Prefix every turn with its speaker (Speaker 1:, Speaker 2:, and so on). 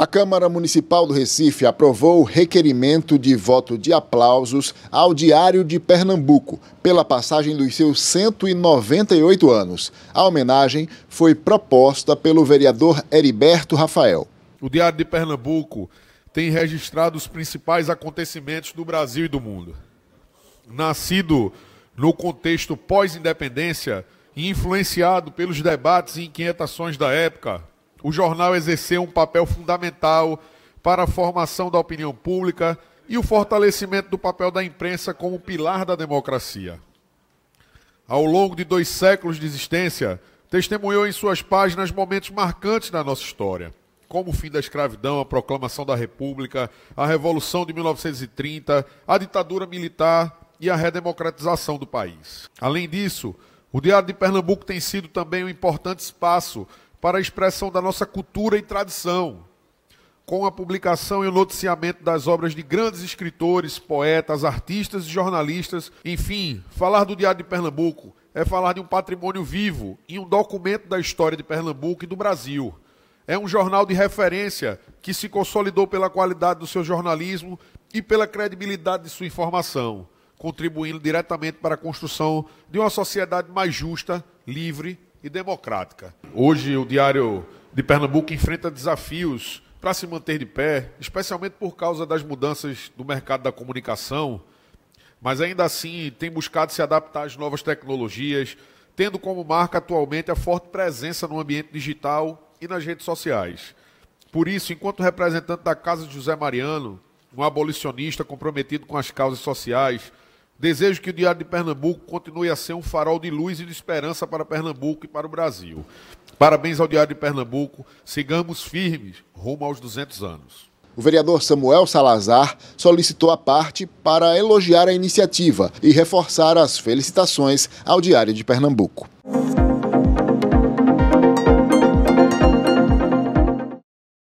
Speaker 1: A Câmara Municipal do Recife aprovou o requerimento de voto de aplausos ao Diário de Pernambuco pela passagem dos seus 198 anos. A homenagem foi proposta pelo vereador Heriberto Rafael.
Speaker 2: O Diário de Pernambuco tem registrado os principais acontecimentos do Brasil e do mundo. Nascido no contexto pós-independência e influenciado pelos debates e inquietações da época, o jornal exerceu um papel fundamental para a formação da opinião pública e o fortalecimento do papel da imprensa como pilar da democracia. Ao longo de dois séculos de existência, testemunhou em suas páginas momentos marcantes da nossa história, como o fim da escravidão, a proclamação da República, a Revolução de 1930, a ditadura militar e a redemocratização do país. Além disso, o Diário de Pernambuco tem sido também um importante espaço para a expressão da nossa cultura e tradição, com a publicação e o noticiamento das obras de grandes escritores, poetas, artistas e jornalistas. Enfim, falar do Diário de Pernambuco é falar de um patrimônio vivo e um documento da história de Pernambuco e do Brasil. É um jornal de referência que se consolidou pela qualidade do seu jornalismo e pela credibilidade de sua informação, contribuindo diretamente para a construção de uma sociedade mais justa, livre e democrática. Hoje, o Diário de Pernambuco enfrenta desafios para se manter de pé, especialmente por causa das mudanças do mercado da comunicação, mas ainda assim tem buscado se adaptar às novas tecnologias, tendo como marca atualmente a forte presença no ambiente digital e nas redes sociais. Por isso, enquanto representante da Casa de José Mariano, um abolicionista comprometido com as causas sociais, Desejo que o Diário de Pernambuco continue a ser um farol de luz e de esperança para Pernambuco e para o Brasil. Parabéns ao Diário de Pernambuco. Sigamos firmes rumo aos 200 anos. O vereador Samuel Salazar solicitou a parte para elogiar
Speaker 1: a iniciativa e reforçar as felicitações ao Diário de Pernambuco.